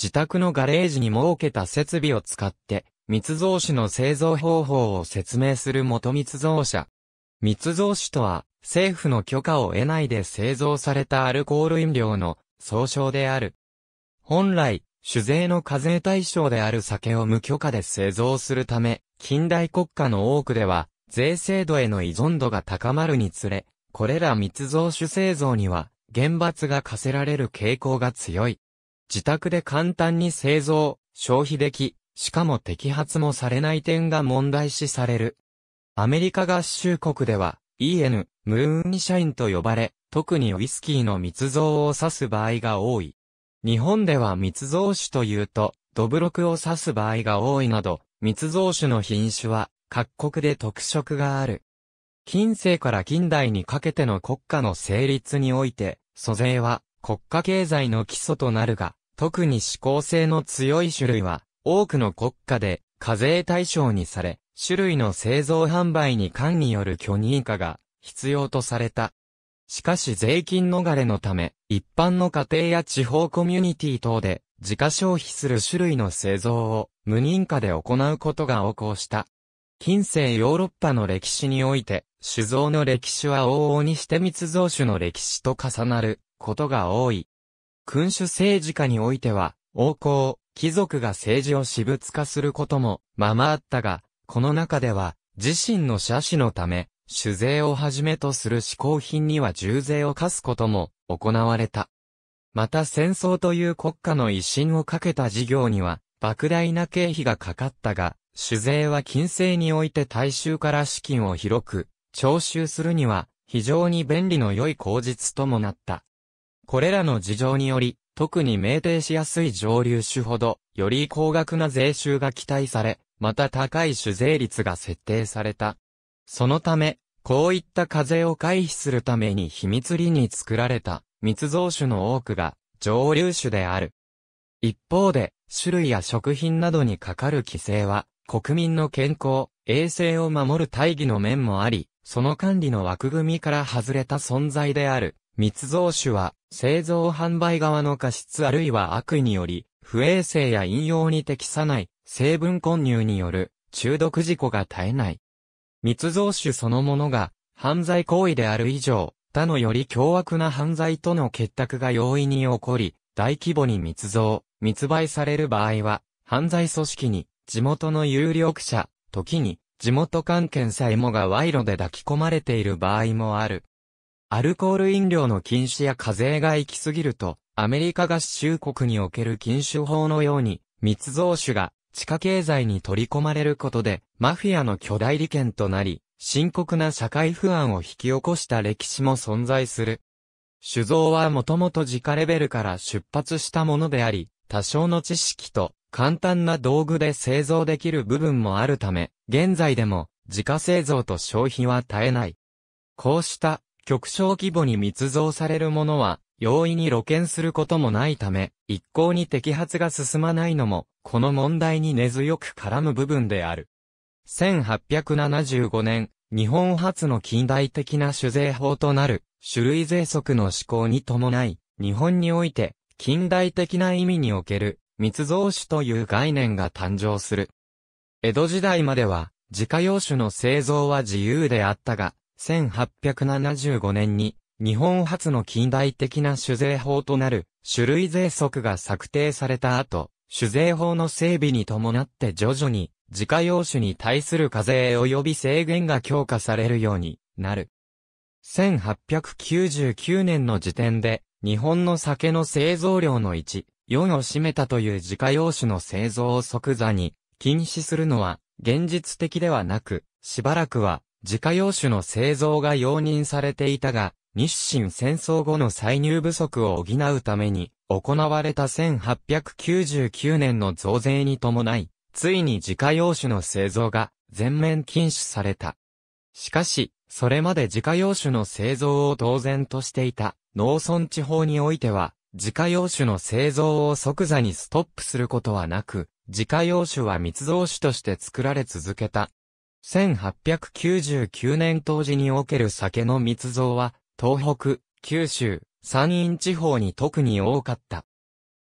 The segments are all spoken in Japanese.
自宅のガレージに設けた設備を使って、密造酒の製造方法を説明する元密造者。密造酒とは、政府の許可を得ないで製造されたアルコール飲料の総称である。本来、酒税の課税対象である酒を無許可で製造するため、近代国家の多くでは、税制度への依存度が高まるにつれ、これら密造酒製造には、厳罰が課せられる傾向が強い。自宅で簡単に製造、消費でき、しかも摘発もされない点が問題視される。アメリカ合衆国では EN、ムーンシャインと呼ばれ、特にウイスキーの密造を指す場合が多い。日本では密造酒というと、ドブロクを指す場合が多いなど、密造酒の品種は各国で特色がある。近世から近代にかけての国家の成立において、租税は国家経済の基礎となるが、特に指向性の強い種類は、多くの国家で課税対象にされ、種類の製造販売に官による許認可が必要とされた。しかし税金逃れのため、一般の家庭や地方コミュニティ等で、自家消費する種類の製造を無認可で行うことが横行した。近世ヨーロッパの歴史において、酒造の歴史は往々にして密造酒の歴史と重なることが多い。君主政治家においては、王侯、貴族が政治を私物化することも、ままあったが、この中では、自身の社史のため、酒税をはじめとする嗜好品には重税を課すことも行われた。また戦争という国家の威信をかけた事業には、莫大な経費がかかったが、酒税は金制において大衆から資金を広く、徴収するには、非常に便利の良い口実ともなった。これらの事情により、特に命定しやすい上流種ほど、より高額な税収が期待され、また高い酒税率が設定された。そのため、こういった課税を回避するために秘密裏に作られた密造酒の多くが上流酒である。一方で、種類や食品などにかかる規制は、国民の健康、衛生を守る大義の面もあり、その管理の枠組みから外れた存在である、密造酒は、製造販売側の過失あるいは悪意により、不衛生や引用に適さない成分混入による中毒事故が絶えない。密造酒そのものが犯罪行為である以上、他のより凶悪な犯罪との結託が容易に起こり、大規模に密造、密売される場合は、犯罪組織に地元の有力者、時に地元関係さえもが賄賂で抱き込まれている場合もある。アルコール飲料の禁止や課税が行き過ぎると、アメリカ合衆国における禁酒法のように、密造酒が地下経済に取り込まれることで、マフィアの巨大利権となり、深刻な社会不安を引き起こした歴史も存在する。酒造はもともと自家レベルから出発したものであり、多少の知識と簡単な道具で製造できる部分もあるため、現在でも自家製造と消費は絶えない。こうした極小規模に密造されるものは、容易に露見することもないため、一向に摘発が進まないのも、この問題に根強く絡む部分である。1875年、日本初の近代的な酒税法となる、種類税則の施行に伴い、日本において、近代的な意味における、密造酒という概念が誕生する。江戸時代までは、自家用酒の製造は自由であったが、1875年に、日本初の近代的な酒税法となる、種類税則が策定された後、酒税法の整備に伴って徐々に、自家用酒に対する課税及び制限が強化されるようになる。1899年の時点で、日本の酒の製造量の1、4を占めたという自家用酒の製造を即座に禁止するのは現実的ではなく、しばらくは自家用種の製造が容認されていたが、日清戦争後の歳入不足を補うために、行われた1899年の増税に伴い、ついに自家用種の製造が全面禁止された。しかし、それまで自家用種の製造を当然としていた農村地方においては、自家用種の製造を即座にストップすることはなく、自家用種は密造種として作られ続けた。1899年当時における酒の密造は、東北、九州、山陰地方に特に多かった。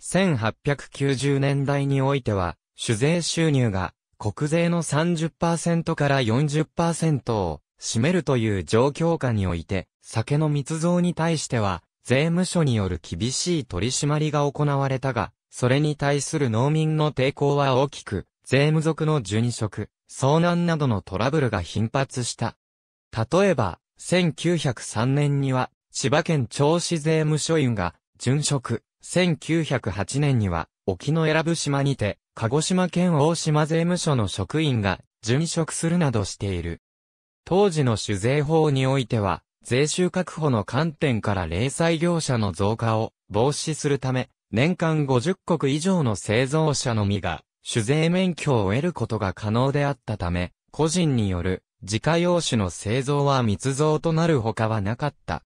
1890年代においては、酒税収入が国税の30%から40%を占めるという状況下において、酒の密造に対しては、税務署による厳しい取り締まりが行われたが、それに対する農民の抵抗は大きく、税務属の殉職、遭難などのトラブルが頻発した。例えば、1903年には、千葉県銚子税務署員が、殉職、1908年には、沖の選ぶ島にて、鹿児島県大島税務署の職員が、殉職するなどしている。当時の酒税法においては、税収確保の観点から零細業者の増加を防止するため、年間50国以上の製造者のみが酒税免許を得ることが可能であったため、個人による自家用酒の製造は密造となるほかはなかった。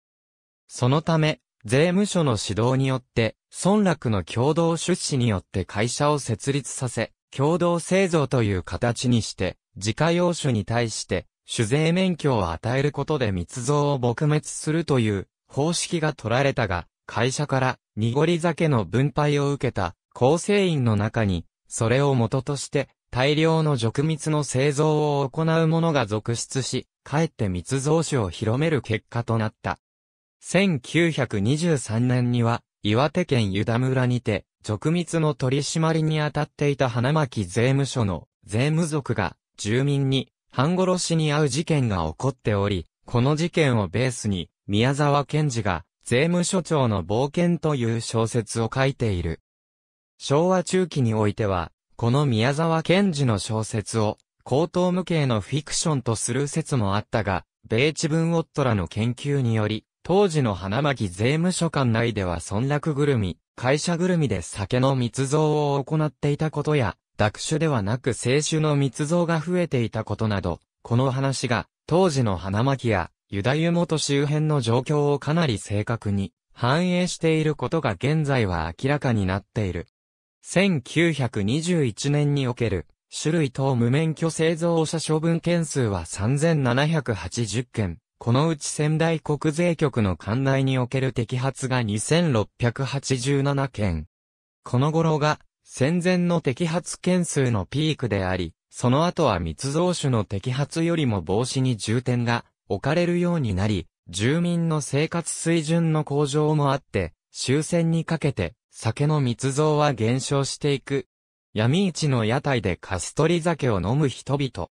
そのため、税務署の指導によって、村落の共同出資によって会社を設立させ、共同製造という形にして、自家用酒に対して、酒税免許を与えることで密造を撲滅するという方式が取られたが、会社から濁り酒の分配を受けた構成員の中にそれを元として、大量の俗蜜の製造を行う者が続出し、かえって密造種を広める結果となった。1923年には、岩手県湯田村にて、俗蜜の取り締まりに当たっていた花巻税務署の税務族が、住民に、半殺しに遭う事件が起こっており、この事件をベースに、宮沢賢治が、税務署長の冒険という小説を書いている。昭和中期においては、この宮沢賢治の小説を、高等無形のフィクションとする説もあったが、米地文オットの研究により、当時の花巻税務所管内では村落ぐるみ、会社ぐるみで酒の密造を行っていたことや、濁酒ではなく清酒の密造が増えていたことなど、この話が、当時の花巻や、ユダユ元周辺の状況をかなり正確に反映していることが現在は明らかになっている。1921年における、種類等無免許製造者処分件数は3780件。このうち仙台国税局の管内における摘発が2687件。この頃が戦前の摘発件数のピークであり、その後は密造種の摘発よりも防止に重点が置かれるようになり、住民の生活水準の向上もあって、終戦にかけて酒の密造は減少していく。闇市の屋台でカストリ酒を飲む人々。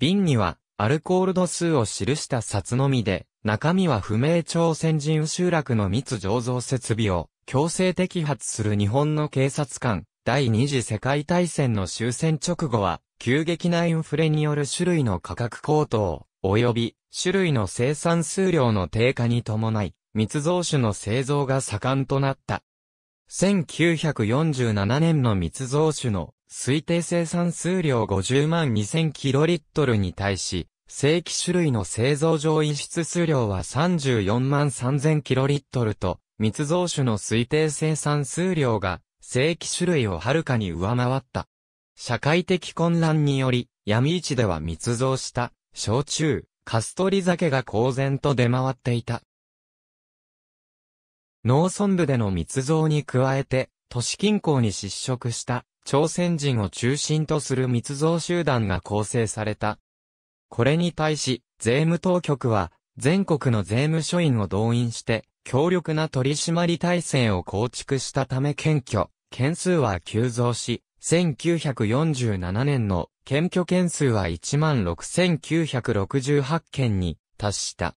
瓶には、アルコール度数を記した札のみで、中身は不明朝鮮人集落の密醸造設備を強制摘発する日本の警察官。第二次世界大戦の終戦直後は、急激なインフレによる種類の価格高騰、及び種類の生産数量の低下に伴い、密造酒の製造が盛んとなった。1947年の密造酒の推定生産数量50万2000キロリットルに対し、正規種類の製造上輸出数量は34万3000キロリットルと、密造酒の推定生産数量が正規種類をはるかに上回った。社会的混乱により、闇市では密造した、焼酎、カストリ酒が公然と出回っていた。農村部での密造に加えて、都市近郊に失職した朝鮮人を中心とする密造集団が構成された。これに対し、税務当局は、全国の税務署員を動員して、強力な取締り体制を構築したため検挙、件数は急増し、1947年の検挙件数は16,968件に達した。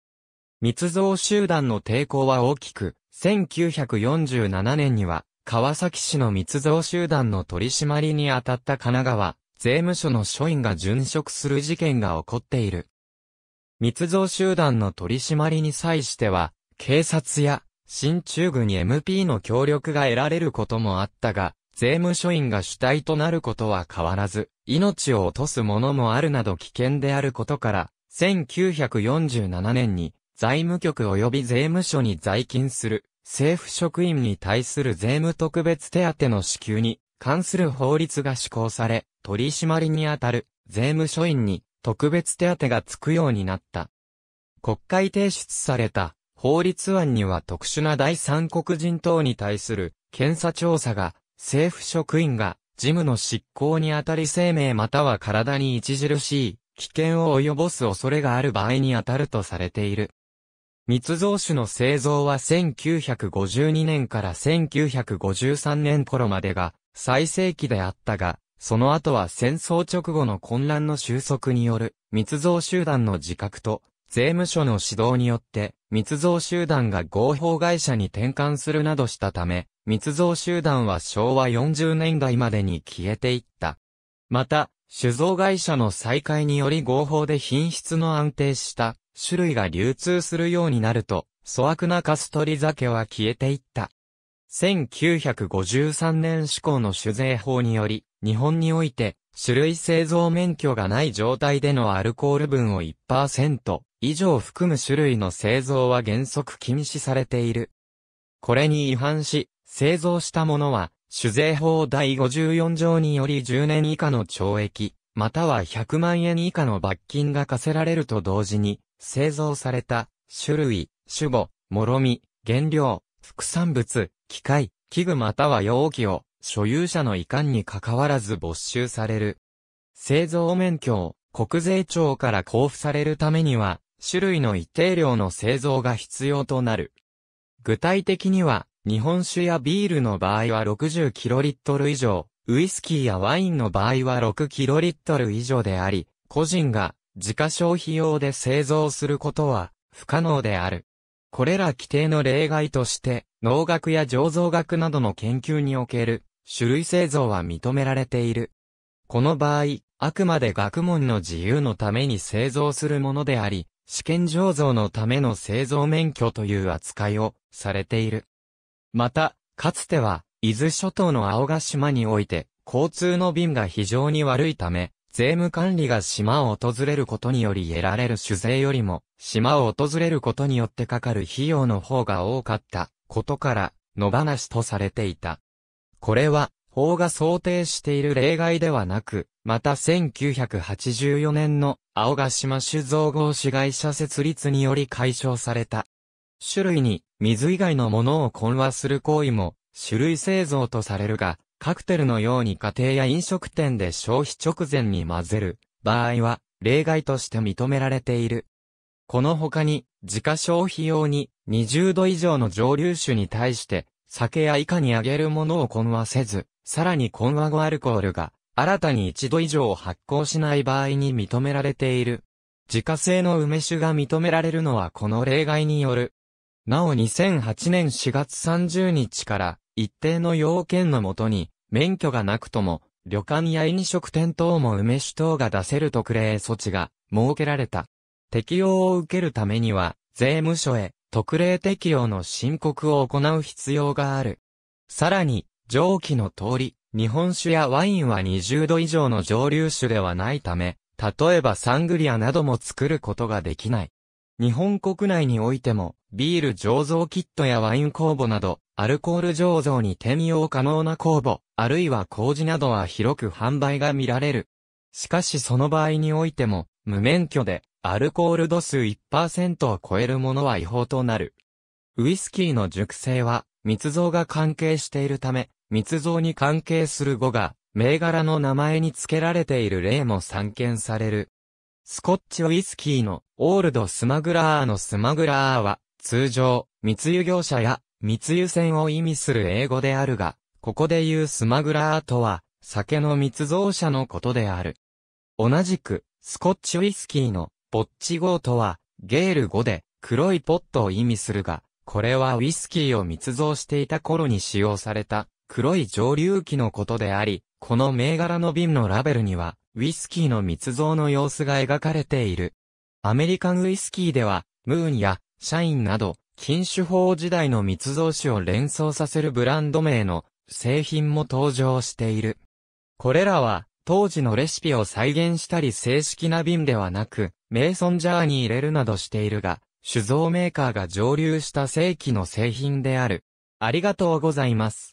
密造集団の抵抗は大きく、1947年には、川崎市の密造集団の取り締まりに当たった神奈川、税務署の署員が殉職する事件が起こっている。密造集団の取り締まりに際しては、警察や新中部に MP の協力が得られることもあったが、税務署員が主体となることは変わらず、命を落とすものもあるなど危険であることから、1947年に財務局及び税務署に在勤する政府職員に対する税務特別手当の支給に関する法律が施行され、取り締まりにあたる税務署員に特別手当がつくようになった。国会提出された法律案には特殊な第三国人等に対する検査調査が政府職員が事務の執行にあたり生命または体に著しい危険を及ぼす恐れがある場合にあたるとされている。密造酒の製造は1952年から1953年頃までが最盛期であったが、その後は戦争直後の混乱の収束による密造集団の自覚と税務署の指導によって密造集団が合法会社に転換するなどしたため、密造集団は昭和40年代までに消えていった。また、酒造会社の再開により合法で品質の安定した種類が流通するようになると、粗悪なカストリ酒は消えていった。1953年施行の酒税法により、日本において、種類製造免許がない状態でのアルコール分を1%以上含む種類の製造は原則禁止されている。これに違反し、製造したものは、酒税法第54条により10年以下の懲役、または100万円以下の罰金が課せられると同時に、製造された、種類、種母、もろみ、原料、副産物、機械、器具または容器を、所有者の遺憾に関わらず没収される。製造免許を、国税庁から交付されるためには、種類の一定量の製造が必要となる。具体的には、日本酒やビールの場合は60キロリットル以上、ウイスキーやワインの場合は6キロリットル以上であり、個人が自家消費用で製造することは不可能である。これら規定の例外として、農学や醸造学などの研究における種類製造は認められている。この場合、あくまで学問の自由のために製造するものであり、試験醸造のための製造免許という扱いをされている。また、かつては、伊豆諸島の青ヶ島において、交通の便が非常に悪いため、税務管理が島を訪れることにより得られる酒税よりも、島を訪れることによってかかる費用の方が多かったことから、野放しとされていた。これは、法が想定している例外ではなく、また1984年の青ヶ島酒造合資会社設立により解消された。種類に水以外のものを混和する行為も種類製造とされるが、カクテルのように家庭や飲食店で消費直前に混ぜる場合は例外として認められている。この他に自家消費用に20度以上の蒸留酒に対して酒や以下に揚げるものを混和せず、さらに混和後アルコールが新たに1度以上発酵しない場合に認められている。自家製の梅酒が認められるのはこの例外による。なお2008年4月30日から一定の要件のもとに免許がなくとも、旅館や飲食店等も梅酒等が出せる特例措置が設けられた。適用を受けるためには、税務署へ特例適用の申告を行う必要がある。さらに、上記の通り、日本酒やワインは20度以上の蒸留酒ではないため、例えばサングリアなども作ることができない。日本国内においても、ビール醸造キットやワイン酵母など、アルコール醸造に転用可能な酵母、あるいは麹などは広く販売が見られる。しかしその場合においても、無免許で、アルコール度数1%を超えるものは違法となる。ウイスキーの熟成は、密造が関係しているため、密造に関係する語が、銘柄の名前に付けられている例も散見される。スコッチウィスキーのオールドスマグラーのスマグラーは通常密輸業者や密輸船を意味する英語であるが、ここで言うスマグラーとは酒の密造者のことである。同じくスコッチウィスキーのボッチ号とはゲール語で黒いポットを意味するが、これはウイスキーを密造していた頃に使用された黒い蒸留機のことであり、この銘柄の瓶のラベルにはウイスキーの密造の様子が描かれている。アメリカンウイスキーでは、ムーンやシャインなど、禁酒法時代の密造酒を連想させるブランド名の製品も登場している。これらは、当時のレシピを再現したり正式な瓶ではなく、メイソンジャーに入れるなどしているが、酒造メーカーが蒸留した正規の製品である。ありがとうございます。